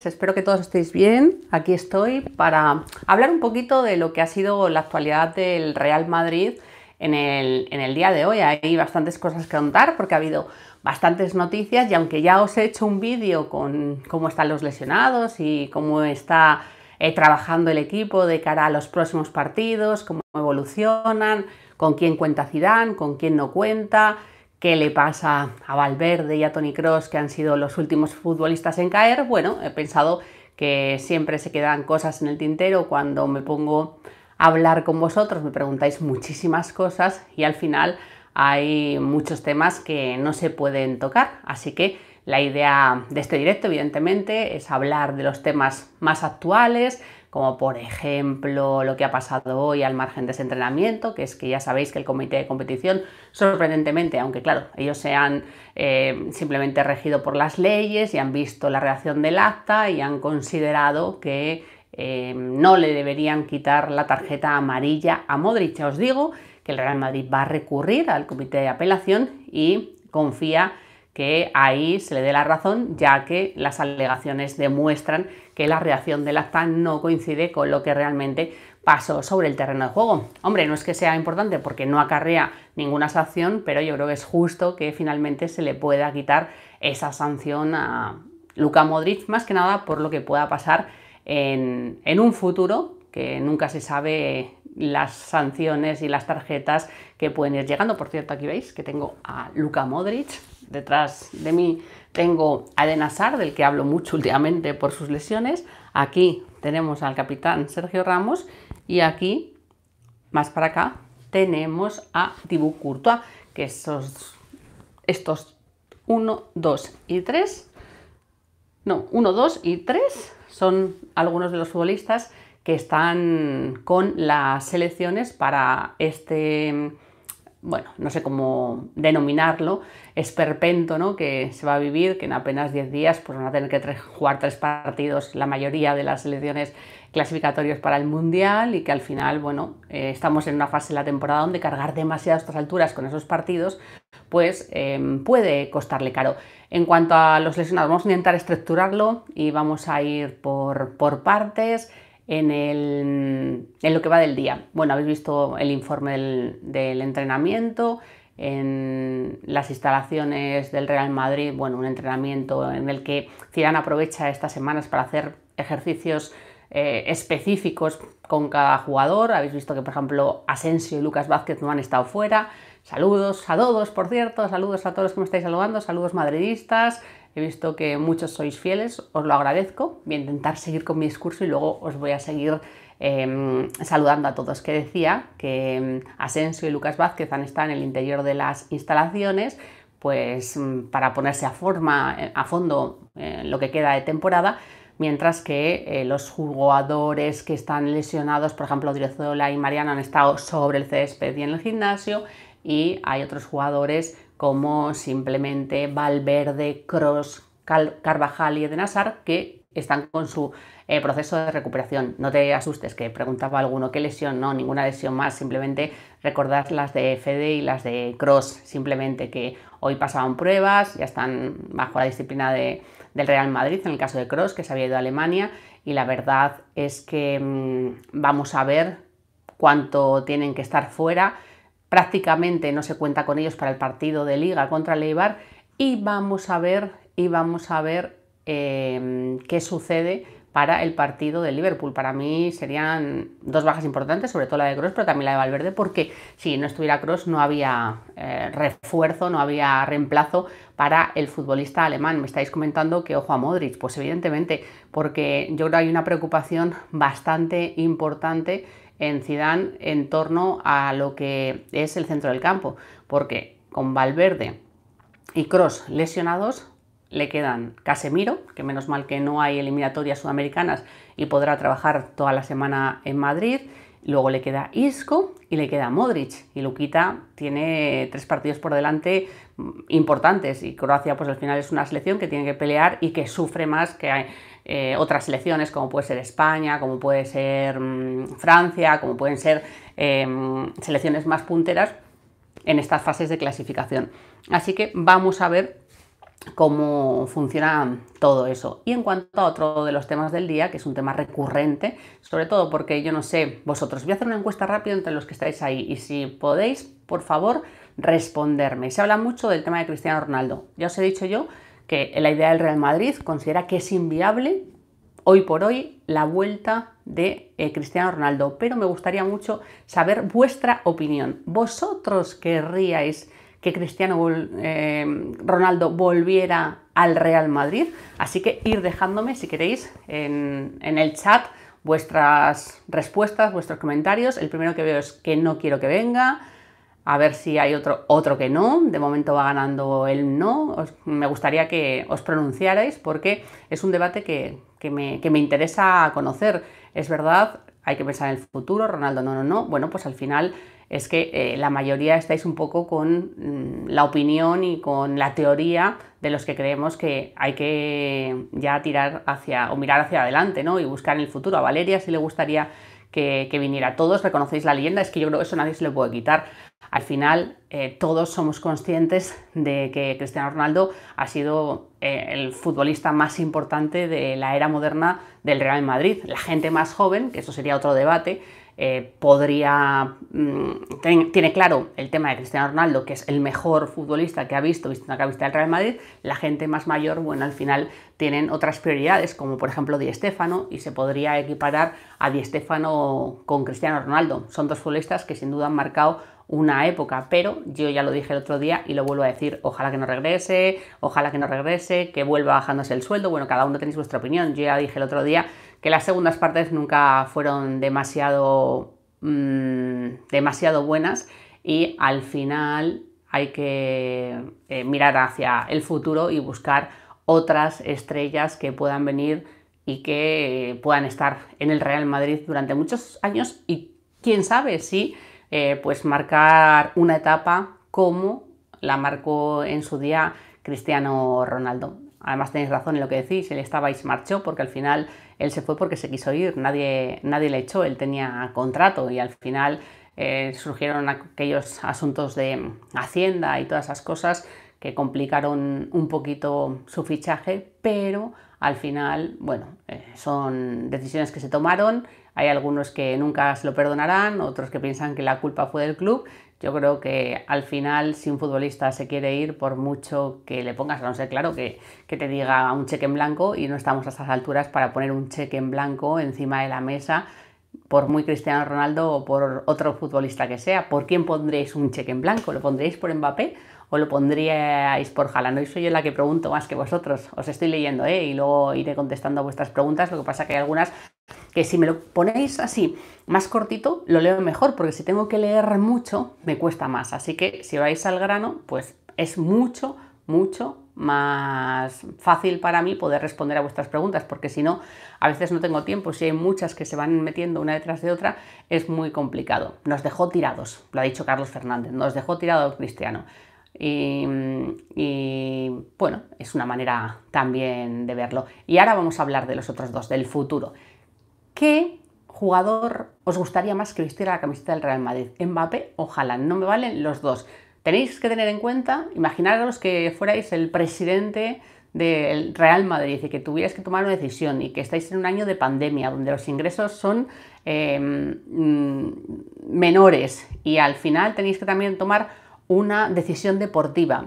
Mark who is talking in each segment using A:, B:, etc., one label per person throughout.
A: Pues espero que todos estéis bien. Aquí estoy para hablar un poquito de lo que ha sido la actualidad del Real Madrid en el, día de hoy. Hay bastantes cosas que contar porque ha habido bastantes noticias y aunque ya os he hecho un vídeo con cómo están los lesionados y cómo está eh, trabajando el equipo de cara a los próximos partidos, cómo evolucionan, con quién cuenta Zidane, con quién no cuenta, qué le pasa a Valverde y a Tony Cross, que han sido los últimos futbolistas en caer. Bueno, he pensado que siempre se quedan cosas en el tintero cuando me pongo a hablar con vosotros, me preguntáis muchísimas cosas y al final hay muchos temas que no se pueden tocar. Así que la idea de este directo, evidentemente, es hablar de los temas más actuales, como por ejemplo lo que ha pasado hoy al margen de ese entrenamiento, que es que ya sabéis que el comité de competición, sorprendentemente, aunque claro, ellos se han eh, simplemente regido por las leyes y han visto la reacción del acta y han considerado que eh, no le deberían quitar la tarjeta amarilla a Modric. Ya os digo que el Real Madrid va a recurrir al comité de apelación y confía que ahí se le dé la razón, ya que las alegaciones demuestran que la reacción del acta no coincide con lo que realmente pasó sobre el terreno de juego. Hombre, no es que sea importante porque no acarrea ninguna sanción, pero yo creo que es justo que finalmente se le pueda quitar esa sanción a Luka Modric, más que nada por lo que pueda pasar en, un futuro, que nunca se sabe las sanciones y las tarjetas que pueden ir llegando. Por cierto, aquí veis que tengo a Luka Modric Detrás de mí tengo a Sar, del que hablo mucho últimamente por sus lesiones. Aquí tenemos al capitán Sergio Ramos y aquí, más para acá, tenemos a Dibu Courtois, que esos, estos 1, 2 y 3, no, 1, 2 y 3 son algunos de los futbolistas que están con las selecciones para este bueno, no sé cómo denominarlo, esperpento, ¿no? Que se va a vivir, que en apenas 10 días pues, van a tener que jugar tres partidos, la mayoría de las selecciones clasificatorias para el Mundial y que al final, bueno, eh, estamos en una fase de la temporada donde cargar demasiado estas alturas con esos partidos, pues em, puede costarle caro. En cuanto a los lesionados, vamos a intentar estructurarlo y vamos a ir por, por partes en, lo que va del día. Bueno, habéis visto el informe del, entrenamiento, en las instalaciones del Real Madrid, bueno, un entrenamiento en el que Zidane aprovecha estas semanas para hacer ejercicios eh, específicos con cada jugador. Habéis visto que, por ejemplo, Asensio y Lucas Vázquez no han estado fuera. Saludos a todos, por cierto, saludos a todos los que me estáis saludando, saludos madridistas, He visto que muchos sois fieles, os lo agradezco. Voy a intentar seguir con mi discurso y luego os voy a seguir em, saludando a todos. Que decía que em, Asensio y Lucas Vázquez han estado en el interior de las instalaciones, pues mm, para ponerse a forma, eh, a fondo, eh, lo que queda de temporada, mientras que eh, los jugadores que están lesionados, por ejemplo, Direzola y Mariana, han estado sobre el césped y en el gimnasio, y hay otros jugadores como simplemente Valverde, Cross, Carvajal y Edenazar que están con su eh, proceso de recuperación. No te asustes, que preguntaba alguno qué lesión, no, ninguna lesión más, simplemente recordad las de Fede y las de Cross, simplemente que hoy pasaban pruebas, ya están bajo la disciplina del Real Madrid, en el caso de Cross, que se había ido a Alemania, y la verdad es que mm, vamos a ver cuánto tienen que estar fuera prácticamente no se cuenta con ellos para el partido de liga contra el y vamos a ver, y vamos a ver em, qué sucede para el partido de Liverpool. Para mí serían dos bajas importantes, sobre todo la de Cross, pero también la de Valverde, porque si no estuviera Cross no había eh, refuerzo, no había reemplazo para el futbolista alemán. Me estáis comentando que ojo a Modric, pues evidentemente, porque yo creo que hay una preocupación bastante importante en Zidane en torno a lo que es el centro del campo, porque con Valverde y Cross lesionados le quedan Casemiro, que menos mal que no hay eliminatorias sudamericanas y podrá trabajar toda la semana en Madrid, luego le queda Isco y le queda Modric. Y Luquita tiene tres partidos por delante mm, importantes y Croacia pues al final es una selección que tiene que pelear y que sufre más que eh, otras selecciones como puede ser España, como puede ser mm, Francia, como pueden ser em, selecciones más punteras en estas fases de clasificación. Así que vamos a ver cómo funciona todo eso. Y en cuanto a otro de los temas del día, que es un tema recurrente, sobre todo porque yo no sé, vosotros voy a hacer una encuesta rápida entre los que estáis ahí y si podéis, por favor, responderme. Se habla mucho del tema de Cristiano Ronaldo. Ya os he dicho yo que la idea del Real Madrid considera que es inviable hoy por hoy la vuelta de eh, Cristiano Ronaldo, pero me gustaría mucho saber vuestra opinión. ¿Vosotros querríais que Cristiano eh, Ronaldo volviera al Real Madrid? Así que ir dejándome, si queréis, en el chat vuestras respuestas, vuestros comentarios. El primero que veo es que no quiero que venga a ver si hay otro, otro que no. De momento va ganando el no. me gustaría que os pronunciarais porque es un debate que, me, interesa conocer. Es verdad, hay que pensar en el futuro, Ronaldo no, no, no. Bueno, pues al final es que eh, la mayoría estáis un poco con mm, la opinión y con la teoría de los que creemos que hay que ya tirar hacia o mirar hacia adelante, ¿no? Y buscar en el futuro. A Valeria si le gustaría que, que, viniera. Todos reconocéis la leyenda, es que yo creo que eso nadie se le puede quitar. Al final, eh, todos somos conscientes de que Cristiano Ronaldo ha sido eh, el futbolista más importante de la era moderna del Real Madrid. La gente más joven, que eso sería otro debate, eh, podría. Mm, tiene claro el tema de Cristiano Ronaldo, que es el mejor futbolista que ha visto, visto que ha visto el Real Madrid. La gente más mayor, bueno, al final tienen otras prioridades, como por ejemplo Di Stéfano, y se podría equiparar a Di Stéfano con Cristiano Ronaldo. Son dos futbolistas que sin duda han marcado una época, pero yo ya lo dije el otro día y lo vuelvo a decir, ojalá que no regrese, ojalá que no regrese, que vuelva bajándose el sueldo, bueno, cada uno tenéis vuestra opinión, yo ya dije el otro día que las segundas partes nunca fueron demasiado, mm, demasiado buenas y al final hay que eh, mirar hacia el futuro y buscar otras estrellas que puedan venir y que puedan estar en el Real Madrid durante muchos años y quién sabe si eh, pues marcar una etapa como la marcó en su día Cristiano Ronaldo. Además tenéis razón en lo que decís, él estaba y se marchó porque al final él se fue porque se quiso ir, nadie, nadie le echó, él tenía contrato y al final eh, surgieron aquellos asuntos de Hacienda y todas esas cosas que complicaron un poquito su fichaje, pero al final, bueno, eh, son decisiones que se tomaron, hay algunos que nunca se lo perdonarán, otros que piensan que la culpa fue del club. Yo creo que al final, si un futbolista se quiere ir, por mucho que le pongas, a no ser claro, que, que te diga un cheque en blanco, y no estamos a estas alturas para poner un cheque en blanco encima de la mesa, por muy Cristiano Ronaldo o por otro futbolista que sea. ¿Por quién pondréis un cheque en blanco? ¿Lo pondréis por Mbappé o lo pondríais por jala, no soy yo la que pregunto más que vosotros. Os estoy leyendo ¿eh? y luego iré contestando a vuestras preguntas. Lo que pasa que hay algunas que si me lo ponéis así más cortito, lo leo mejor, porque si tengo que leer mucho, me cuesta más. Así que si vais al grano, pues es mucho, mucho más fácil para mí poder responder a vuestras preguntas, porque si no, a veces no tengo tiempo, si hay muchas que se van metiendo una detrás de otra, es muy complicado. Nos dejó tirados, lo ha dicho Carlos Fernández, nos dejó tirado Cristiano. Y, bueno, es una manera también de verlo. Y ahora vamos a hablar de los otros dos, del futuro. ¿Qué jugador os gustaría más que vistiera la camiseta del Real Madrid? ¿Mbappé o No me valen los dos. Tenéis que tener en cuenta, imaginaros que fuerais el presidente del Real Madrid y que tuvierais que tomar una decisión y que estáis en un año de pandemia donde los ingresos son eh, mm, menores y al final tenéis que también tomar una decisión deportiva.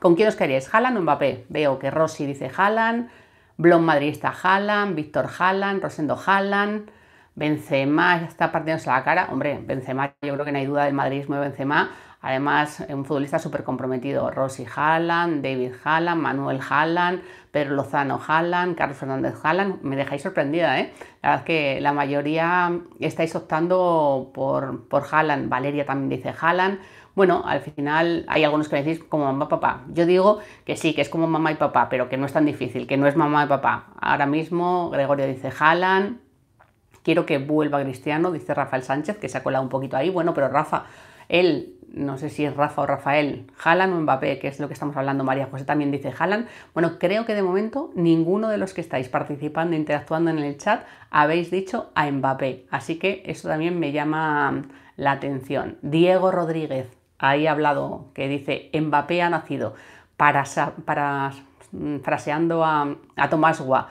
A: ¿Con quién os queréis? ¿Halan o Mbappé? Veo que Rossi dice Haaland, Blon madridista Haaland, Víctor Haaland, Rosendo Haaland, Benzema está partiéndose la cara. Hombre, Benzema, yo creo que no hay duda del madridismo de Benzema. Además, un futbolista súper comprometido. Rossi Halan, David Haaland, Manuel Haaland, Pedro Lozano Haaland, Carlos Fernández Halan. Me dejáis sorprendida, ¿eh? La verdad es que la mayoría estáis optando por, por Haaland. Valeria también dice Haaland. Bueno, al final hay algunos que me decís como mamá, papá. Yo digo que sí, que es como mamá y papá, pero que no es tan difícil, que no es mamá y papá. Ahora mismo Gregorio dice Jalan, quiero que vuelva Cristiano, dice Rafael Sánchez, que se ha colado un poquito ahí. Bueno, pero Rafa, él, no sé si es Rafa o Rafael, Jalan o Mbappé, que es lo que estamos hablando, María José también dice Jalan. Bueno, creo que de momento ninguno de los que estáis participando, interactuando en el chat, habéis dicho a Mbappé. Así que eso también me llama la atención. Diego Rodríguez, ahí hablado, que dice, Mbappé ha nacido para, para mm, fraseando a, Tomás Guas,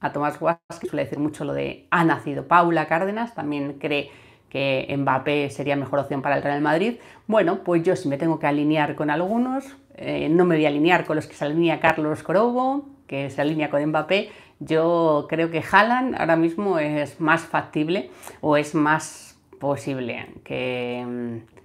A: a Tomás que suele decir mucho lo de ha nacido. Paula Cárdenas también cree que Mbappé sería mejor opción para el Real Madrid. Bueno, pues yo si me tengo que alinear con algunos, eh, no me voy a alinear con los que se alinea Carlos Corobo, que se alinea con Mbappé. Yo creo que Haaland ahora mismo es más factible o es más posible que, mm,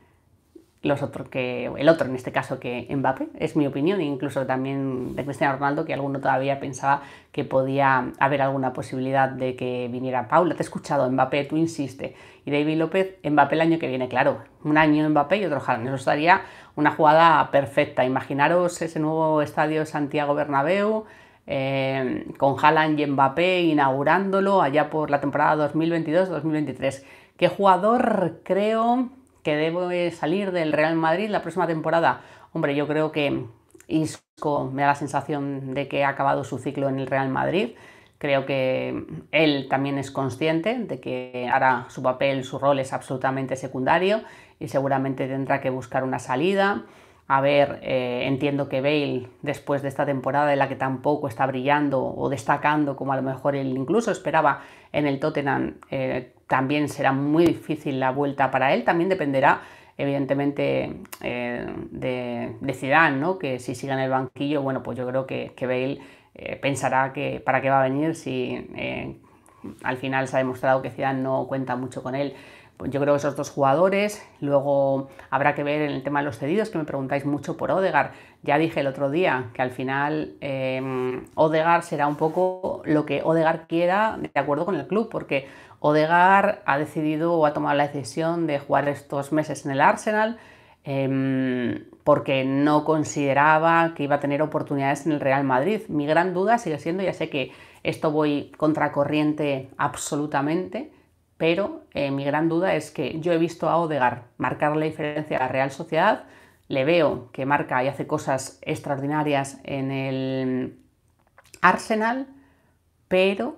A: los otros que, el otro en este caso que Mbappé, es mi opinión, e incluso también de Cristiano Ronaldo, que alguno todavía pensaba que podía haber alguna posibilidad de que viniera Paula. Te he escuchado, Mbappé, tú insiste. Y David López, Mbappé el año que viene, claro. Un año Mbappé y otro Haaland. Eso sería una jugada perfecta. Imaginaros ese nuevo estadio Santiago Bernabéu, eh, con Haaland y Mbappé inaugurándolo allá por la temporada 2022-2023. ¿Qué jugador creo que debe salir del Real Madrid la próxima temporada. Hombre, yo creo que Isco me da la sensación de que ha acabado su ciclo en el Real Madrid. Creo que él también es consciente de que ahora su papel, su rol es absolutamente secundario y seguramente tendrá que buscar una salida a ver, eh, entiendo que Bale, después de esta temporada en la que tampoco está brillando o destacando como a lo mejor él incluso esperaba en el Tottenham, eh, también será muy difícil la vuelta para él. También dependerá, evidentemente, eh, de, de Zidane, ¿no? Que si sigue en el banquillo, bueno, pues yo creo que, que Bale pensará que para qué va a venir si al final se ha demostrado que Zidane no cuenta mucho con él. Pues yo creo que esos dos jugadores. Luego habrá que ver en el tema de los cedidos, que me preguntáis mucho por Odegar. Ya dije el otro día que al final em, Odegar será un poco lo que Odegar quiera de acuerdo con el club, porque Odegar ha decidido o ha tomado la decisión de jugar estos meses en el Arsenal. Em, porque no consideraba que iba a tener oportunidades en el Real Madrid. Mi gran duda sigue siendo, ya sé que esto voy contracorriente absolutamente, pero eh, mi gran duda es que yo he visto a Odegar marcar la diferencia a la Real Sociedad, le veo que marca y hace cosas extraordinarias en el Arsenal, pero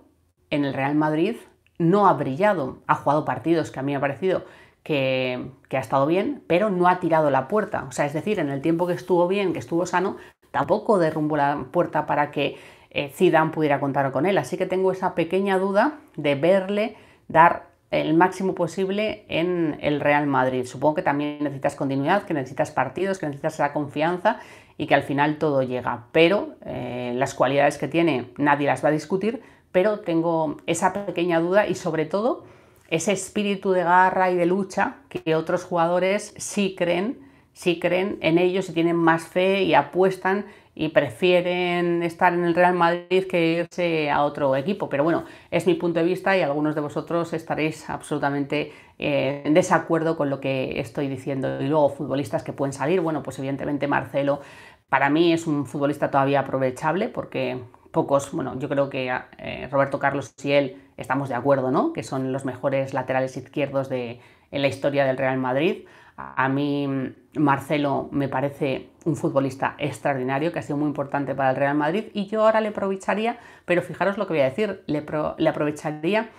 A: en el Real Madrid no ha brillado, ha jugado partidos que a mí me ha parecido que, ha estado bien, pero no ha tirado la puerta. O sea, es decir, en el tiempo que estuvo bien, que estuvo sano, tampoco derrumbó la puerta para que eh, Zidane pudiera contar con él. Así que tengo esa pequeña duda de verle dar el máximo posible en el Real Madrid. Supongo que también necesitas continuidad, que necesitas partidos, que necesitas la confianza y que al final todo llega. Pero eh, las cualidades que tiene nadie las va a discutir, pero tengo esa pequeña duda y sobre todo ese espíritu de garra y de lucha que otros jugadores sí creen, sí creen en ellos y tienen más fe y apuestan y prefieren estar en el Real Madrid que irse a otro equipo. Pero bueno, es mi punto de vista y algunos de vosotros estaréis absolutamente eh, en desacuerdo con lo que estoy diciendo. Y luego futbolistas que pueden salir, bueno, pues evidentemente Marcelo para mí es un futbolista todavía aprovechable porque pocos, bueno, yo creo que eh, Roberto Carlos y él estamos de acuerdo, ¿no? Que son los mejores laterales izquierdos de, en la historia del Real Madrid. A mí Marcelo me parece un futbolista extraordinario que ha sido muy importante para el Real Madrid y yo ahora le aprovecharía, pero fijaros lo que voy a decir, le, aprovecharía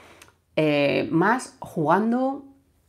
A: eh, más jugando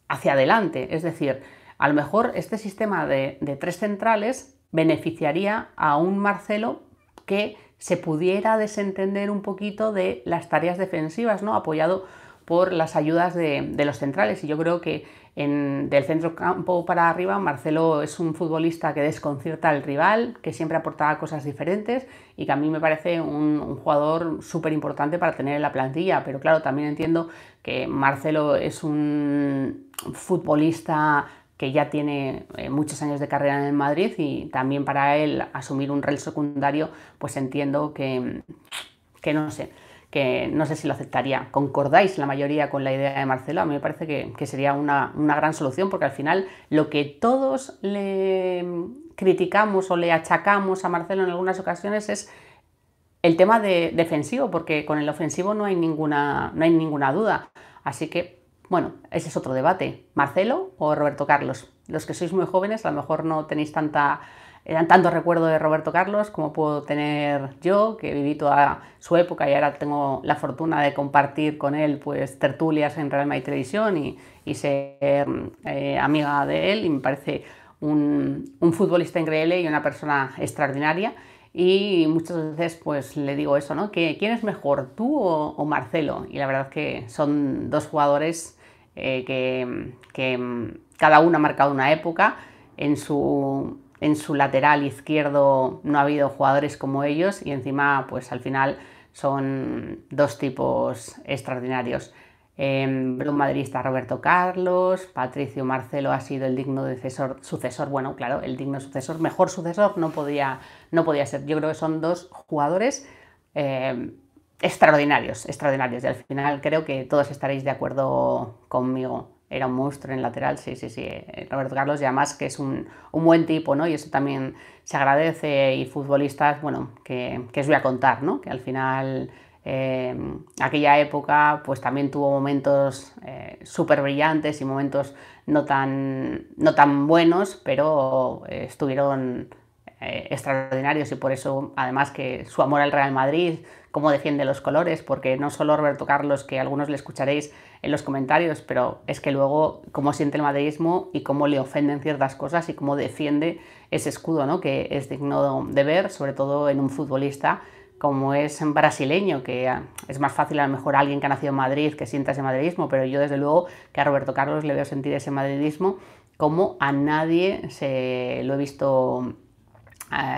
A: hacia adelante. Es decir, a lo mejor este sistema de, de tres centrales beneficiaría a un Marcelo que se pudiera desentender un poquito de las tareas defensivas, ¿no? Apoyado por las ayudas de, los centrales. Y yo creo que en, del centro campo para arriba, Marcelo es un futbolista que desconcierta al rival, que siempre aportaba cosas diferentes y que a mí me parece un, jugador súper importante para tener en la plantilla. Pero claro, también entiendo que Marcelo es un futbolista que ya tiene eh, muchos años de carrera en el Madrid y también para él asumir un rol secundario, pues entiendo que no sé que no sé si lo aceptaría. ¿Concordáis la mayoría con la idea de Marcelo? A mí me parece que, sería una, una, gran solución porque al final lo que todos le criticamos o le achacamos a Marcelo en algunas ocasiones es el tema de defensivo, porque con el ofensivo no hay ninguna, no hay ninguna duda. Así que, bueno, ese es otro debate. ¿Marcelo o Roberto Carlos? Los que sois muy jóvenes a lo mejor no tenéis tanta eran tanto recuerdo de Roberto Carlos como puedo tener yo, que viví toda su época y ahora tengo la fortuna de compartir con él pues tertulias en Real Madrid Televisión y, y ser eh, amiga de él y me parece un, un futbolista increíble y una persona extraordinaria. Y muchas veces pues le digo eso, ¿no? ¿Que, ¿Quién es mejor, tú o, Marcelo? Y la verdad es que son dos jugadores eh, que, que, cada uno ha marcado una época en su, en su lateral izquierdo no ha habido jugadores como ellos y encima pues al final son dos tipos extraordinarios. Eh, un madridista Roberto Carlos, Patricio Marcelo ha sido el digno sucesor, sucesor, bueno, claro, el digno sucesor, mejor sucesor no podía, no podía ser. Yo creo que son dos jugadores em, extraordinarios, extraordinarios y al final creo que todos estaréis de acuerdo conmigo era un monstruo en lateral, sí, sí, sí. Roberto Carlos, y además que es un, buen tipo, ¿no? Y eso también se agradece. Y futbolistas, bueno, que, os voy a contar, ¿no? Que al final eh, aquella época, pues también tuvo momentos eh, súper brillantes y momentos no tan, no tan buenos, pero eh, estuvieron eh, extraordinarios y por eso además que su amor al Real Madrid, cómo defiende los colores, porque no solo Roberto Carlos, que algunos le escucharéis en los comentarios, pero es que luego cómo siente el madridismo y cómo le ofenden ciertas cosas y cómo defiende ese escudo, ¿no? que es digno de ver, sobre todo en un futbolista como es brasileño, que ah, es más fácil a lo mejor a alguien que ha nacido en Madrid que sienta ese madridismo, pero yo desde luego que a Roberto Carlos le veo sentir ese madridismo como a nadie se lo he visto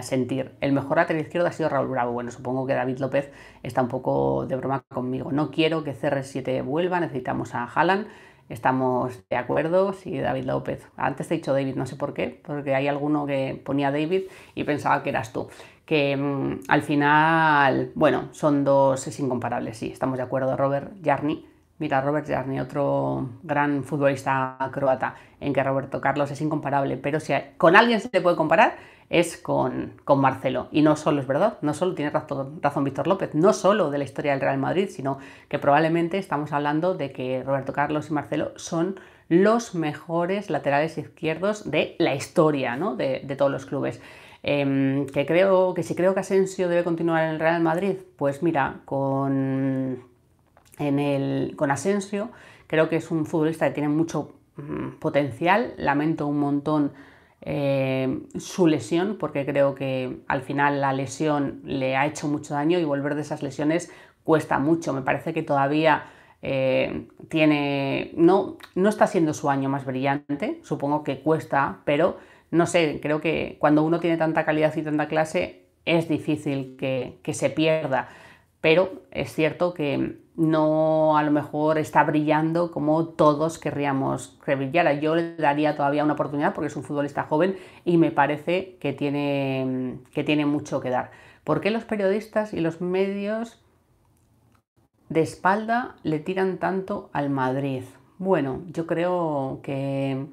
A: sentir. El mejor lateral izquierdo ha sido Raúl Bravo. Bueno, supongo que David López está un poco de broma conmigo. No quiero que CR7 vuelva, necesitamos a Haaland. Estamos de acuerdo, sí, David López. Antes te he dicho David, no sé por qué, porque hay alguno que ponía David y pensaba que eras tú. Que mm, al final, bueno, son dos es incomparables, sí, estamos de acuerdo, Robert, Jarni Mira, Robert Jarni, otro gran futbolista croata, en que Roberto Carlos es incomparable, pero si con alguien se le puede comparar es con, Marcelo. Y no solo es verdad, no solo tiene razón, Víctor López, no solo de la historia del Real Madrid, sino que probablemente estamos hablando de que Roberto Carlos y Marcelo son los mejores laterales izquierdos de la historia ¿no? de, todos los clubes. Em, que creo que si creo que Asensio debe continuar en el Real Madrid, pues mira, con con Asensio. Creo que es un futbolista que tiene mucho mm, potencial. Lamento un montón eh, su lesión porque creo que al final la lesión le ha hecho mucho daño y volver de esas lesiones cuesta mucho. Me parece que todavía eh, tiene. No, no está siendo su año más brillante. Supongo que cuesta, pero no sé, creo que cuando uno tiene tanta calidad y tanta clase es difícil que, que se pierda. Pero es cierto que no a lo mejor está brillando como todos querríamos que brillara. Yo le daría todavía una oportunidad porque es un futbolista joven y me parece que tiene, mucho que dar. ¿Por qué los periodistas y los medios de espalda le tiran tanto al Madrid? Bueno, yo creo que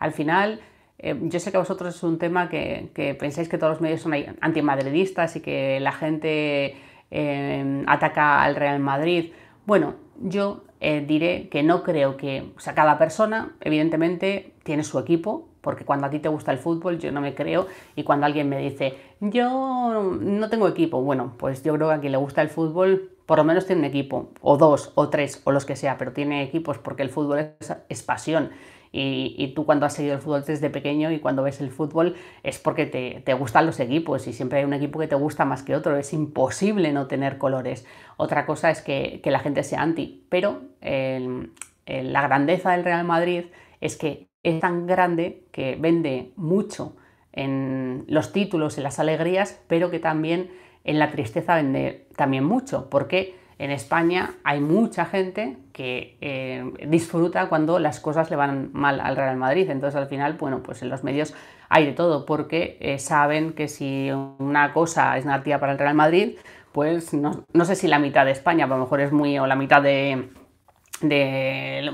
A: al final eh, yo sé que vosotros es un tema que, pensáis que todos los medios son antimadridistas y que la gente eh, ataca al Real Madrid. Bueno, yo eh, diré que no creo que, o sea, cada persona evidentemente tiene su equipo, porque cuando a ti te gusta el fútbol yo no me creo, y cuando alguien me dice, yo no tengo equipo, bueno, pues yo creo que a quien le gusta el fútbol por lo menos tiene un equipo, o dos, o tres, o los que sea, pero tiene equipos porque el fútbol es pasión. Y, tú cuando has seguido el fútbol desde pequeño y cuando ves el fútbol es porque te, gustan los equipos y siempre hay un equipo que te gusta más que otro. Es imposible no tener colores. Otra cosa es que, la gente sea anti, pero la grandeza del Real Madrid es que es tan grande que vende mucho en los títulos, en las alegrías, pero que también en la tristeza vende también mucho, porque en España hay mucha gente que eh, disfruta cuando las cosas le van mal al Real Madrid. Entonces al final, bueno, pues en los medios hay de todo, porque eh, saben que si una cosa es negativa para el Real Madrid, pues no, sé si la mitad de España, a lo mejor es muy, o la mitad de,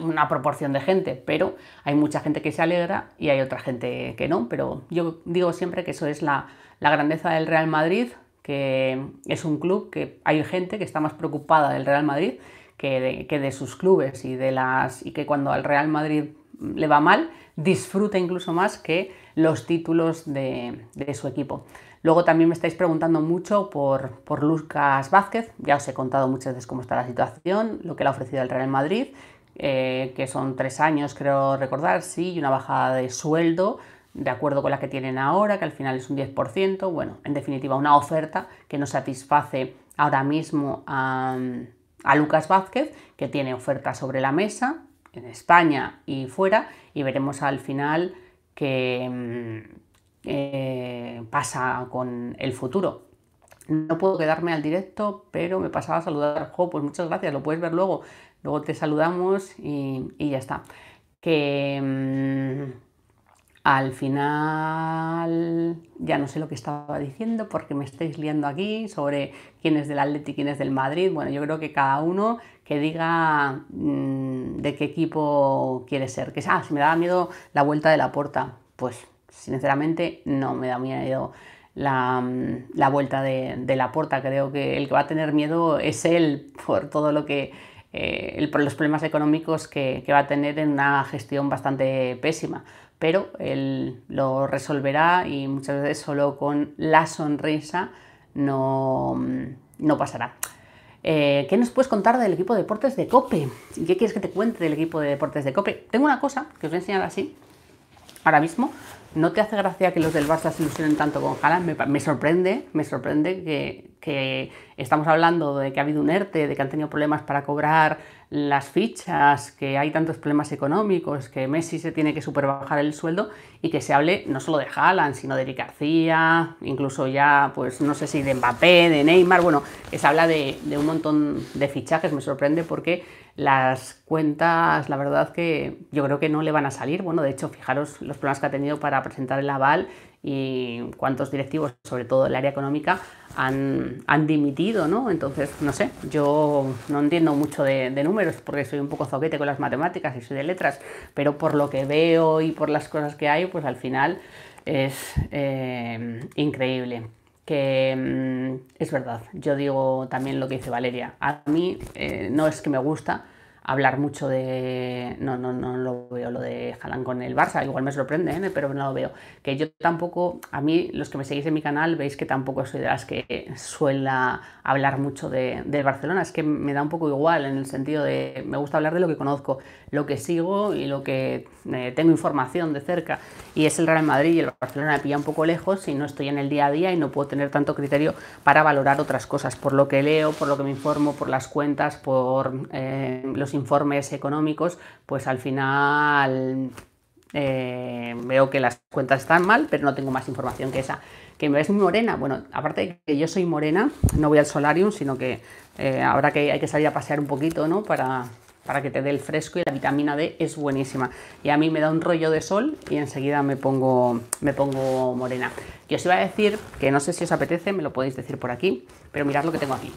A: una proporción de gente, pero hay mucha gente que se alegra y hay otra gente que no, pero yo digo siempre que eso es la grandeza del Real Madrid, que es un club que hay gente que está más preocupada del Real Madrid que de, sus clubes y, de las, y que cuando al Real Madrid le va mal, disfruta incluso más que los títulos de, su equipo. Luego también me estáis preguntando mucho por, Lucas Vázquez, ya os he contado muchas veces cómo está la situación, lo que le ha ofrecido el Real Madrid, eh, que son tres años creo recordar, sí, y una bajada de sueldo, de acuerdo con la que tienen ahora, que al final es un 10%, bueno, en definitiva una oferta que no satisface ahora mismo a, Lucas Vázquez, que tiene oferta sobre la mesa en España y fuera, y veremos al final qué mm, eh, pasa con el futuro. No puedo quedarme al directo, pero me pasaba a saludar. Jo, pues muchas gracias, lo puedes ver luego. Luego te saludamos y, ya está. Que. Mm, al final ya no sé lo que estaba diciendo porque me estáis liando aquí sobre quién es del Atleti y quién es del Madrid. Bueno, yo creo que cada uno que diga mm, de qué equipo quiere ser. Que ah, si me da miedo la vuelta de la puerta, pues sinceramente no me da miedo la, mm, vuelta de, la puerta. Creo que el que va a tener miedo es él por todo lo que eh, los problemas económicos que, que, va a tener en una gestión bastante pésima pero él lo resolverá y muchas veces solo con la sonrisa no, mm, pasará. Eh, ¿Qué nos puedes contar del equipo de deportes de COPE? ¿Y qué quieres que te cuente del equipo de deportes de COPE? Tengo una cosa que os voy a enseñar así, ahora mismo. ¿No te hace gracia que los del Barça se ilusionen tanto con Haaland? me sorprende, me sorprende que, que estamos hablando de que ha habido un ERTE, de que han tenido problemas para cobrar las fichas, que hay tantos problemas económicos, que Messi se tiene que superbajar el sueldo y que se hable no solo de Haaland, sino de Eric García, incluso ya, pues no sé si de Mbappé, de Neymar, bueno, se habla de, un montón de fichajes, me sorprende porque las cuentas, la verdad que yo creo que no le van a salir, bueno, de hecho, fijaros los problemas que ha tenido para presentar el aval y cuántos directivos, sobre todo el área económica, han, dimitido, ¿no? Entonces, no sé, yo no entiendo mucho de, números porque soy un poco zoquete con las matemáticas y soy de letras, pero por lo que veo y por las cosas que hay, pues al final es eh, increíble. Que mm, es verdad, yo digo también lo que dice Valeria, a mí eh, no es que me gusta, hablar mucho de. No, no, no lo veo lo de Jalan con el Barça, igual me sorprende, ¿eh? pero no lo veo. Que yo tampoco, a mí, los que me seguís en mi canal, veis que tampoco soy de las que suela hablar mucho de, de Barcelona. Es que me da un poco igual en el sentido de. Me gusta hablar de lo que conozco, lo que sigo y lo que eh, tengo información de cerca y es el Real Madrid y el Barcelona me pilla un poco lejos y no estoy en el día a día y no puedo tener tanto criterio para valorar otras cosas, por lo que leo, por lo que me informo, por las cuentas, por eh, los informes económicos, pues al final eh, veo que las cuentas están mal, pero no tengo más información que esa. Que me ves muy morena. Bueno, aparte de que yo soy morena, no voy al solarium, sino que ahora que hay que salir a pasear un poquito, ¿no? Para, para que te dé el fresco y la vitamina D es buenísima. Y a mí me da un rollo de sol y enseguida me pongo, me pongo morena. Yo os iba a decir, que no sé si os apetece, me lo podéis decir por aquí, pero mirad lo que tengo aquí.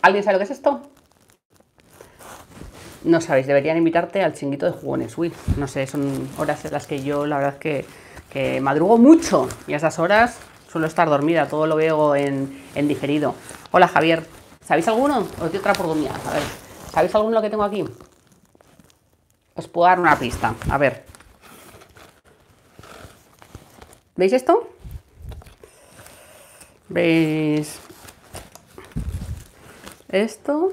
A: ¿Alguien sabe lo que es esto? No sabéis, deberían invitarte al chinguito de jugones. Uy, no sé, son horas en las que yo la verdad que, que madrugo mucho y a esas horas suelo estar dormida, todo lo veo en, en Hola Javier, ¿Sabéis alguno? Os doy otra oportunidad. A ver, ¿sabéis alguno lo que tengo aquí? Os puedo dar una pista. A ver. ¿Veis esto? ¿Veis esto?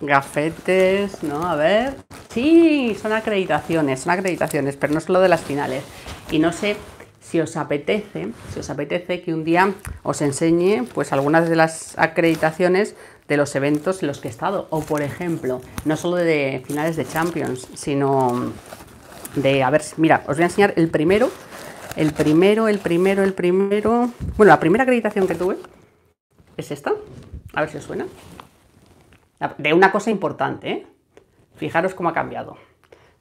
A: Gafetes, ¿no? A ver. Sí, son acreditaciones, son acreditaciones, pero no es lo de las finales. Y no sé si os apetece, si os apetece que un día os enseñe pues algunas de las acreditaciones de los eventos en los que he estado o por ejemplo, no solo de finales de Champions, sino de a ver, mira, os voy a enseñar el primero, el primero, el primero, el primero, bueno, la primera acreditación que tuve es esta. A ver si os suena. De una cosa importante, ¿eh? Fijaros cómo ha cambiado.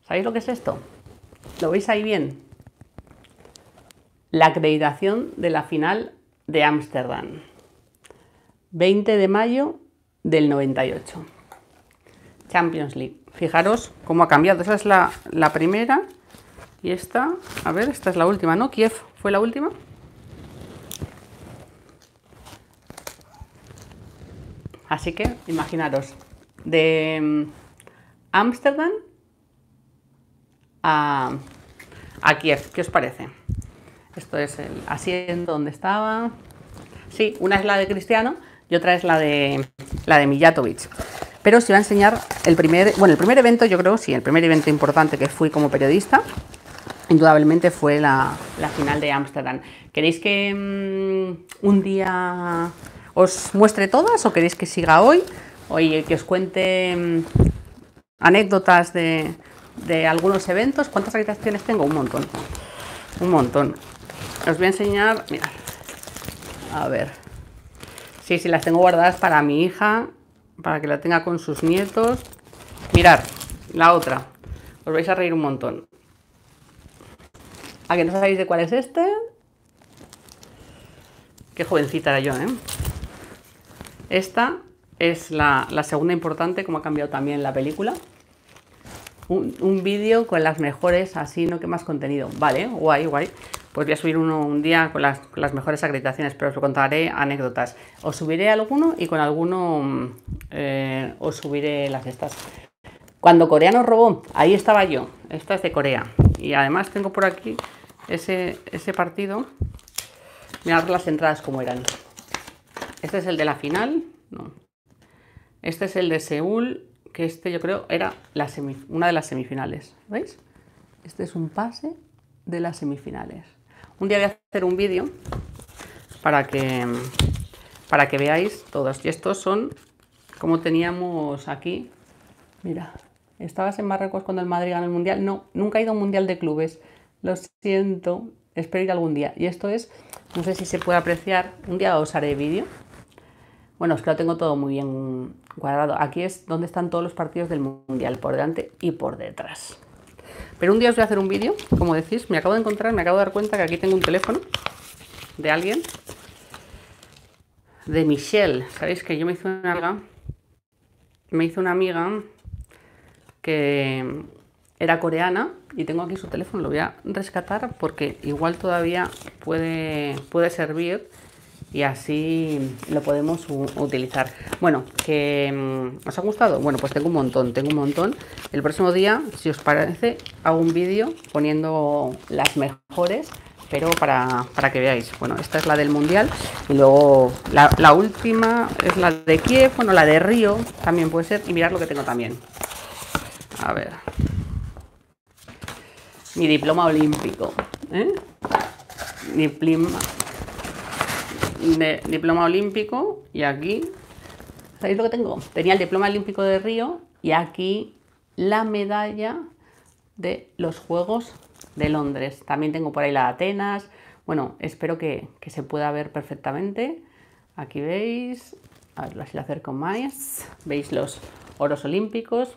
A: ¿Sabéis lo que es esto? ¿Lo veis ahí bien? la acreditación de la final de Ámsterdam. 20 de mayo del 98. Champions League. Fijaros cómo ha cambiado. Esa es la, primera. Y esta, a ver, esta es la última, ¿no? Kiev fue la última. Así que imaginaros, de mm, Ámsterdam a Kiev, ¿qué os parece? Esto es el asiento donde estaba. Sí, una es la de Cristiano y otra es la de, la de Mijatovic. Pero os iba a enseñar el primer, bueno, el primer evento, yo creo, sí, el primer evento importante que fui como periodista, indudablemente fue la, final de Ámsterdam. ¿Queréis que mm, un día os muestre todas o queréis que siga hoy? Hoy eh, que os cuente mm, anécdotas de, de algunos eventos. ¿Cuántas habitaciones tengo? Un montón. Un montón. Os voy a enseñar, mirad. A ver. Sí, sí, las tengo guardadas para mi hija, para que la tenga con sus nietos. Mirad, la otra. Os vais a reír un montón. ¿A que no sabéis de cuál es este? Qué jovencita era yo, ¿eh? Esta es la, segunda importante, como ha cambiado también la película. Un, un vídeo con las mejores, así no que más contenido. Vale, guay, guay pues voy a subir uno un día con las, mejores acreditaciones, pero os contaré anécdotas. Os subiré alguno y con alguno mm, eh, os subiré las estas. Cuando Corea nos robó, ahí estaba yo. Esta es de Corea. Y además tengo por aquí ese, ese partido. Mirad las entradas como eran. Este es el de la final. Este es el de Seúl, que este yo creo era la una de las semifinales. ¿Veis? Este es un pase de las semifinales. Un día voy a hacer un vídeo para que, para que veáis todos. Y estos son como teníamos aquí. Mira, ¿estabas en Marruecos cuando el Madrid ganó el Mundial? No, nunca he ido a un Mundial de clubes. Lo siento, espero ir algún día. Y esto es, no sé si se puede apreciar, un día os haré vídeo. Bueno, es que lo tengo todo muy bien cuadrado. Aquí es donde están todos los partidos del Mundial, por delante y por detrás. Pero un día os voy a hacer un vídeo, como decís, me acabo de encontrar, me acabo de dar cuenta que aquí tengo un teléfono de alguien, de Michelle. Sabéis que yo me hice una amiga, me hice una amiga que era coreana y tengo aquí su teléfono, lo voy a rescatar porque igual todavía puede, puede servir y así lo podemos utilizar. Bueno, que mm, os ha gustado. Bueno, pues tengo un montón, tengo un montón. El próximo día, si os parece, hago un vídeo poniendo las mejores, pero para, que veáis. Bueno, esta es la del mundial y luego la, última es la de Kiev, bueno, la de Río también puede ser. Y mirad lo que tengo también. A ver. Mi diploma olímpico. Mi ¿eh? diploma de diploma olímpico y aquí, ¿sabéis lo que tengo? Tenía el diploma olímpico de Río y aquí la medalla de los Juegos de Londres. También tengo por ahí la Atenas. Bueno, espero que, que se pueda ver perfectamente. Aquí veis, a ver si la acerco más, veis los oros olímpicos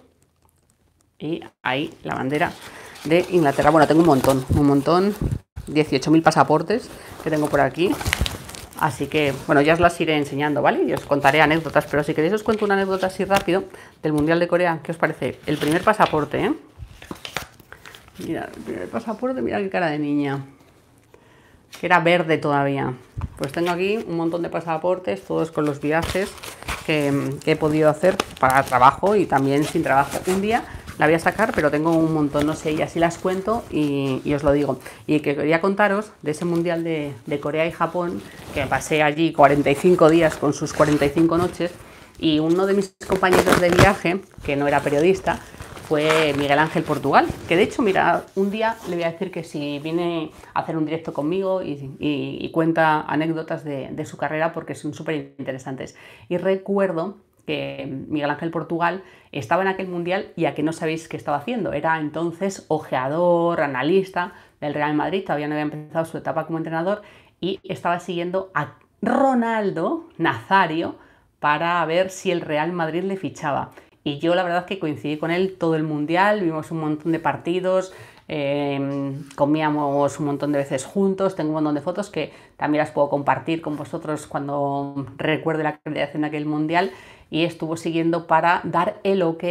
A: y ahí la bandera de Inglaterra. Bueno, tengo un montón, un montón, 18.000 pasaportes que tengo por aquí. Así que, bueno, ya os las iré enseñando, ¿vale? Y os contaré anécdotas, pero si queréis os cuento una anécdota así rápido del Mundial de Corea. ¿Qué os parece? El primer pasaporte, ¿eh? Mira, el primer pasaporte, mira qué cara de niña. Que era verde todavía. Pues tengo aquí un montón de pasaportes, todos con los viajes que, que he podido hacer para trabajo y también sin trabajo. Un día la voy a sacar, pero tengo un montón, no sé, y así las cuento y, os lo digo. Y que quería contaros de ese mundial de, de Corea y Japón, que pasé allí 45 días con sus 45 noches, y uno de mis compañeros de viaje, que no era periodista, fue Miguel Ángel Portugal, que de hecho, mira, un día le voy a decir que si viene a hacer un directo conmigo y, cuenta anécdotas de, de, su carrera porque son súper interesantes. Y recuerdo que Miguel Ángel Portugal estaba en aquel mundial y a que no sabéis qué estaba haciendo. Era entonces ojeador, analista del Real Madrid, todavía no había empezado su etapa como entrenador y estaba siguiendo a Ronaldo Nazario para ver si el Real Madrid le fichaba. Y yo la verdad es que coincidí con él todo el mundial, vimos un montón de partidos, em, comíamos un montón de veces juntos, tengo un montón de fotos que también las puedo compartir con vosotros cuando recuerde la calidad en aquel mundial y estuvo siguiendo para dar el ok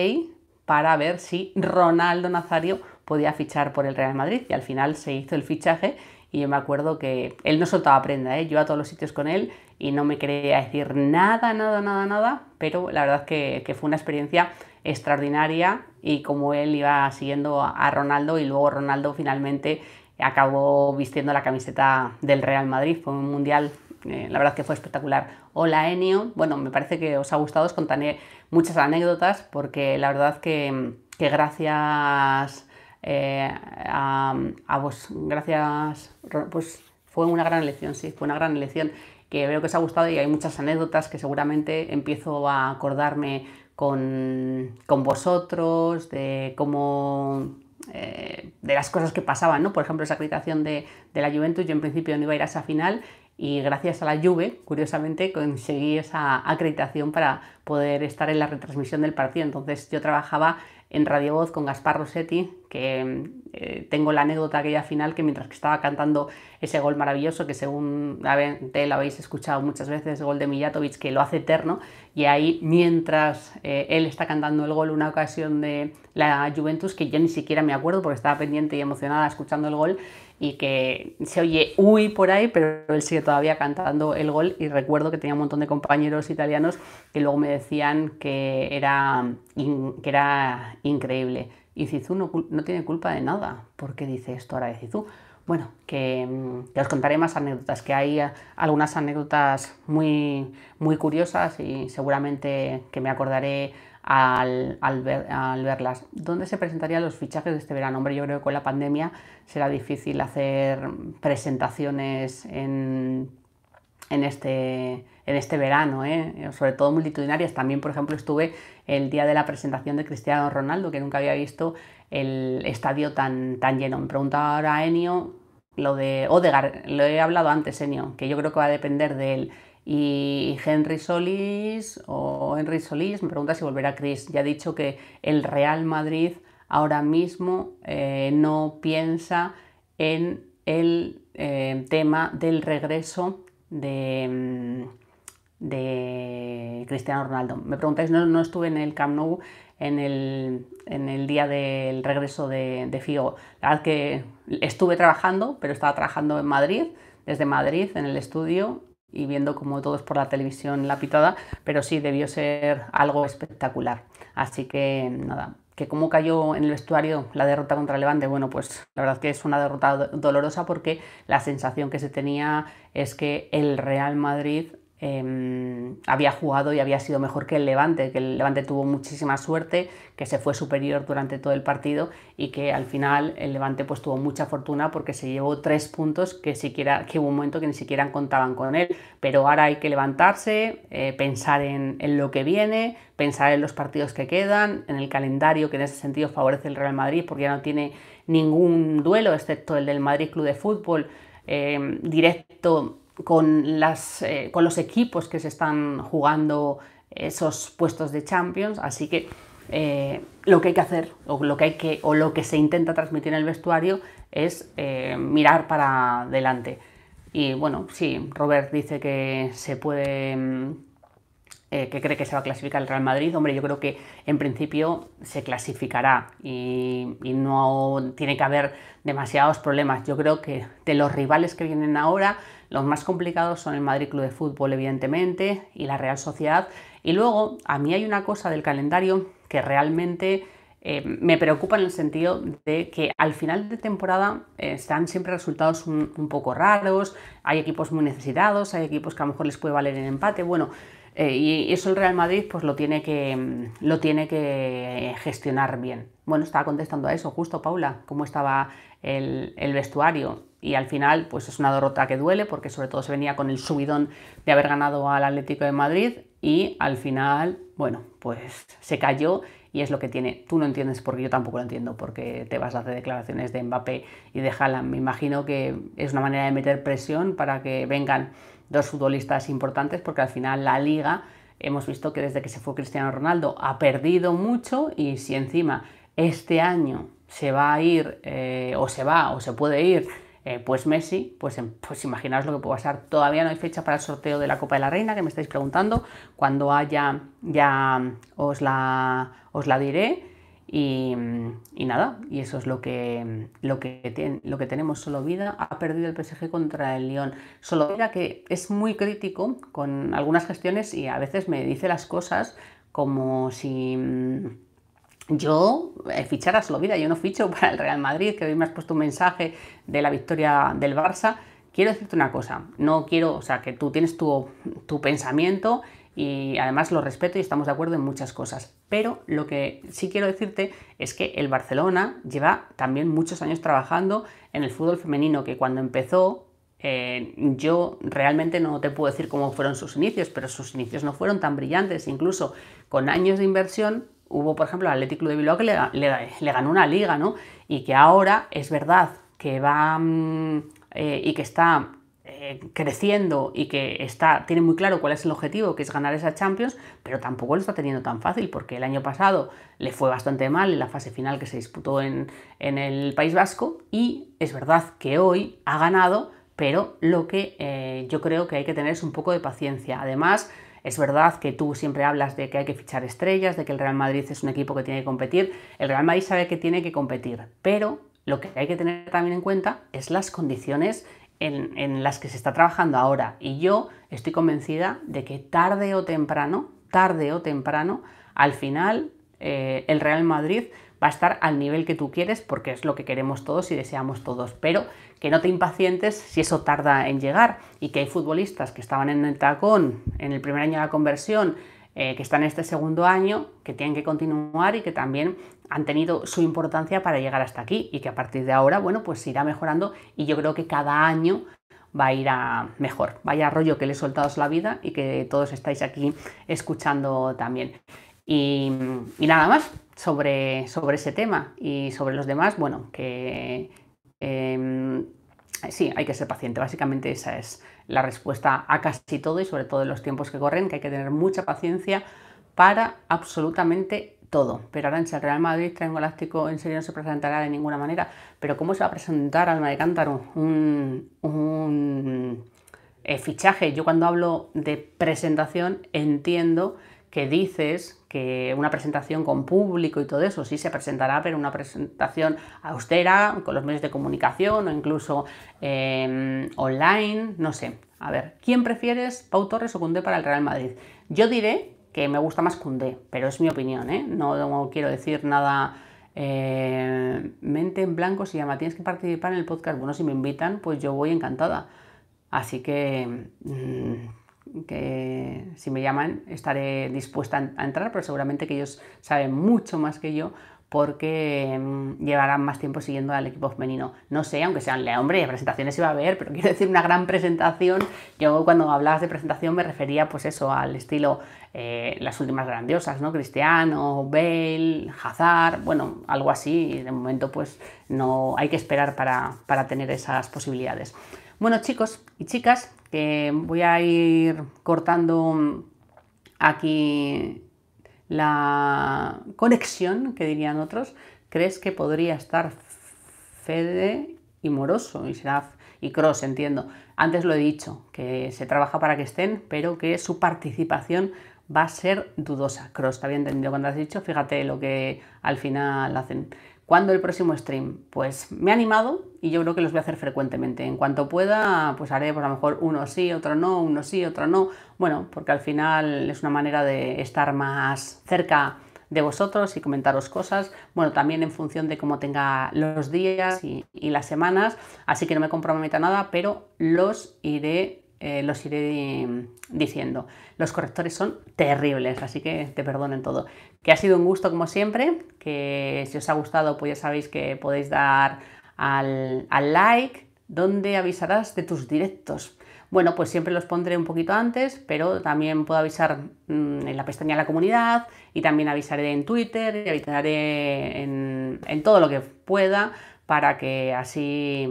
A: para ver si Ronaldo Nazario podía fichar por el Real Madrid y al final se hizo el fichaje y yo me acuerdo que él no soltaba prenda, ¿eh? yo a todos los sitios con él y no me quería decir nada, nada, nada, nada, pero la verdad que, fue una experiencia extraordinaria y como él iba siguiendo a Ronaldo y luego Ronaldo finalmente acabó vistiendo la camiseta del Real Madrid, fue un mundial, eh, la verdad que fue espectacular. Hola Enio. Bueno, me parece que os ha gustado, os contaré muchas anécdotas porque la verdad que, gracias eh, a, vos, gracias, pues fue una gran elección, sí, fue una gran elección que veo que os ha gustado y hay muchas anécdotas que seguramente empiezo a acordarme con, vosotros, de cómo eh, de las cosas que pasaban, ¿no? Por ejemplo, esa acreditación de, de, la Juventus, yo en principio no iba a ir a esa final y gracias a la Juve, curiosamente, conseguí esa acreditación para poder estar en la retransmisión del partido. Entonces yo trabajaba en Radio Voz con Gaspar Rossetti, que eh, tengo la anécdota aquella final que mientras que estaba cantando ese gol maravilloso, que según te lo habéis escuchado muchas veces, el gol de Mijatovic, que lo hace eterno, y ahí mientras eh, él está cantando el gol, una ocasión de la Juventus, que yo ni siquiera me acuerdo porque estaba pendiente y emocionada escuchando el gol, y que se oye uy por ahí, pero él sigue todavía cantando el gol y recuerdo que tenía un montón de compañeros italianos que luego me decían que era, que era increíble. Y Zizou no, tiene culpa de nada, ¿por qué dice esto ahora de Zizou. Bueno, que, mm, os contaré más anécdotas, que hay eh, algunas anécdotas muy, muy curiosas y seguramente que me acordaré al, al, verlas. ¿Dónde se presentarían los fichajes de este verano? Hombre, yo creo que con la pandemia será difícil hacer presentaciones en, este, en este verano, ¿eh? sobre todo multitudinarias. También, por ejemplo, estuve el día de la presentación de Cristiano Ronaldo, que nunca había visto el estadio tan, tan lleno. Me preguntaba ahora Enio lo de Odegar, lo he hablado antes, Enio, que yo creo que va a depender del y Henry Solís, o Henry Solís, me pregunta si volverá Chris. Ya ha dicho que el Real Madrid ahora mismo eh, no piensa en el eh, tema del regreso mm, de, Cristiano Ronaldo. Me preguntáis, no, no estuve en el Camp Nou en el, día del regreso de, de, Figo. La verdad que estuve trabajando, pero estaba trabajando en Madrid, desde Madrid, en el estudio, y viendo como todos por la televisión la pitada, pero sí debió ser algo espectacular. Así que nada, que como cayó en el vestuario la derrota contra Levante, bueno, pues la verdad que es una derrota dolorosa porque la sensación que se tenía es que el Real Madrid Em, había jugado y había sido mejor que el Levante, que el Levante tuvo muchísima suerte, que se fue superior durante todo el partido y que al final el Levante pues tuvo mucha fortuna porque se llevó tres puntos que siquiera, que hubo un momento que ni siquiera contaban con él. Pero ahora hay que levantarse, eh, pensar en, lo que viene, pensar en los partidos que quedan, en el calendario que en ese sentido favorece el Real Madrid porque ya no tiene ningún duelo excepto el del Madrid Club de Fútbol eh, directo eh, con, los equipos que se están jugando esos puestos de Champions, así que eh, lo que hay que hacer o lo que, hay que, o lo que se intenta transmitir en el vestuario es eh, mirar para adelante. Y bueno, sí, Robert dice que se puede, mm, que cree que se va a clasificar el Real Madrid. Hombre, yo creo que en principio se clasificará y no tiene que haber demasiados problemas. Yo creo que de los rivales que vienen ahora, los más complicados son el Madrid Club de Fútbol, evidentemente, y la Real Sociedad. Y luego, a mí hay una cosa del calendario que realmente eh, me preocupa en el sentido de que al final de temporada eh, están siempre resultados un, poco raros, hay equipos muy necesitados, hay equipos que a lo mejor les puede valer el empate, bueno, eh, y eso el Real Madrid pues lo tiene, que, lo tiene que gestionar bien. Bueno, estaba contestando a eso justo, Paula, cómo estaba el vestuario y al final pues es una derrota que duele porque sobre todo se venía con el subidón de haber ganado al Atlético de Madrid y al final, bueno, pues se cayó y es lo que tiene. Tú no entiendes porque yo tampoco lo entiendo porque te vas a hacer declaraciones de Mbappé y de Haaland. Me imagino que es una manera de meter presión para que vengan dos futbolistas importantes porque al final la liga hemos visto que desde que se fue Cristiano Ronaldo ha perdido mucho y si encima este año se va a ir eh, o se va o se puede ir eh, pues Messi, pues, em, pues imaginaos lo que puede pasar. Todavía no hay fecha para el sorteo de la Copa de la Reina, que me estáis preguntando. Cuando haya, ya os la, os la diré. Y, nada, y eso es lo que, lo, que lo que tenemos. Solo vida ha perdido el PSG contra el Lyon. Solo vida que es muy crítico con algunas gestiones y a veces me dice las cosas como si yo, eh, fichar lo vida, yo no ficho para el Real Madrid, que hoy me has puesto un mensaje de la victoria del Barça. Quiero decirte una cosa, no quiero, o sea, que tú tienes tu, pensamiento y además lo respeto y estamos de acuerdo en muchas cosas. Pero lo que sí quiero decirte es que el Barcelona lleva también muchos años trabajando en el fútbol femenino, que cuando empezó eh, yo realmente no te puedo decir cómo fueron sus inicios, pero sus inicios no fueron tan brillantes. Incluso con años de inversión hubo, por ejemplo, el Atlético de Bilbao que le, ganó una liga, ¿no? Y que ahora es verdad que va mm, eh, y que está eh, creciendo y que está, tiene muy claro cuál es el objetivo, que es ganar esa Champions, pero tampoco lo está teniendo tan fácil, porque el año pasado le fue bastante mal en la fase final que se disputó en, en el País Vasco y es verdad que hoy ha ganado, pero lo que eh, yo creo que hay que tener es un poco de paciencia. Además, es verdad que tú siempre hablas de que hay que fichar estrellas, de que el Real Madrid es un equipo que tiene que competir. El Real Madrid sabe que tiene que competir, pero lo que hay que tener también en cuenta es las condiciones en, las que se está trabajando ahora. Y yo estoy convencida de que tarde o temprano, tarde o temprano, al final eh, el Real Madrid va a estar al nivel que tú quieres porque es lo que queremos todos y deseamos todos. Pero que no te impacientes si eso tarda en llegar y que hay futbolistas que estaban en el tacón en el primer año de la conversión, eh, que están en este segundo año, que tienen que continuar y que también han tenido su importancia para llegar hasta aquí y que a partir de ahora, bueno, pues irá mejorando y yo creo que cada año va a ir a mejor. Vaya rollo que le he soltado la vida y que todos estáis aquí escuchando también. Y, nada más sobre, sobre ese tema y sobre los demás, bueno, que em, sí, hay que ser paciente. Básicamente esa es la respuesta a casi todo y sobre todo en los tiempos que corren, que hay que tener mucha paciencia para absolutamente todo. Pero ahora en el Real Madrid tengo Elástico en serio no se presentará de ninguna manera. Pero ¿cómo se va a presentar Alma de Cántaro un, eh, fichaje? Yo cuando hablo de presentación entiendo que dices que una presentación con público y todo eso sí se presentará, pero una presentación austera, con los medios de comunicación o incluso em, online, no sé. A ver, ¿quién prefieres, Pau Torres o Cundé para el Real Madrid? Yo diré que me gusta más Cundé, pero es mi opinión, ¿eh? no, quiero decir nada. Eh, mente en blanco Si llama, tienes que participar en el podcast. Bueno, si me invitan, pues yo voy encantada. Así que mm, que si me llaman estaré dispuesta a entrar, pero seguramente que ellos saben mucho más que yo porque mm, llevarán más tiempo siguiendo al equipo femenino. No sé, aunque sean, hombre, presentaciones iba a haber, pero quiero decir una gran presentación. Yo cuando hablabas de presentación me refería pues eso, al estilo eh, las últimas grandiosas, ¿no? Cristiano, Bale, Hazard, bueno, algo así. De momento pues no hay que esperar para, para tener esas posibilidades. Bueno, chicos y chicas, que voy a ir cortando aquí la conexión, que dirían otros. ¿Crees que podría estar Fede y Moroso y será y Cross, entiendo. Antes lo he dicho, que se trabaja para que estén, pero que su participación va a ser dudosa. Cross, ¿está bien entendido cuando has dicho, fíjate lo que al final hacen. ¿Cuándo el próximo stream? Pues me he animado y yo creo que los voy a hacer frecuentemente. En cuanto pueda, pues haré por pues, lo mejor uno sí, otro no, uno sí, otro no. Bueno, porque al final es una manera de estar más cerca de vosotros y comentaros cosas. Bueno, también en función de cómo tenga los días y, las semanas. Así que no me comprometo a nada, pero los iré eh, los iré diciendo. Los correctores son terribles, así que te perdonen todo. Que ha sido un gusto como siempre, que si os ha gustado pues ya sabéis que podéis dar al, like, donde avisarás de tus directos. Bueno, pues siempre los pondré un poquito antes, pero también puedo avisar mm, en la pestaña de la comunidad y también avisaré en Twitter y avisaré en, en todo lo que pueda para que así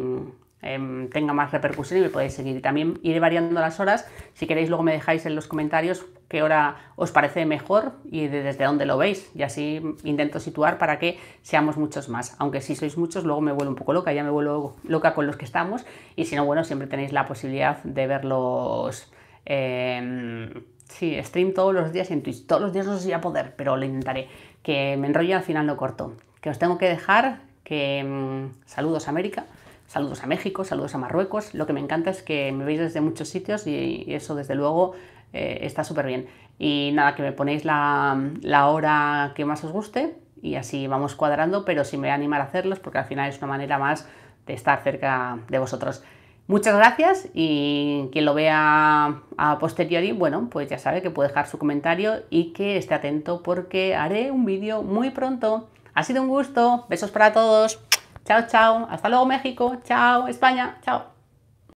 A: Em, tenga más repercusión y me podéis seguir. También iré variando las horas. Si queréis, luego me dejáis en los comentarios qué hora os parece mejor y de, desde dónde lo veis. Y así intento situar para que seamos muchos más. Aunque si sois muchos, luego me vuelvo un poco loca, ya me vuelvo loca con los que estamos. Y si no, bueno, siempre tenéis la posibilidad de verlos. si em, sí, stream todos los días en Twitch. Todos los días no sé si voy a poder, pero lo intentaré. Que me enrollo al final lo corto. Que os tengo que dejar. Que em, saludos América Saludos a México, saludos a Marruecos. Lo que me encanta es que me veis desde muchos sitios y, eso desde luego eh, está súper bien. Y nada, que me ponéis la, la hora que más os guste y así vamos cuadrando, pero sí me voy a animar a hacerlos porque al final es una manera más de estar cerca de vosotros. Muchas gracias y quien lo vea a posteriori, bueno, pues ya sabe que puede dejar su comentario y que esté atento porque haré un vídeo muy pronto. Ha sido un gusto, besos para todos. Chao, chao. Hasta luego México. Chao España. Chao.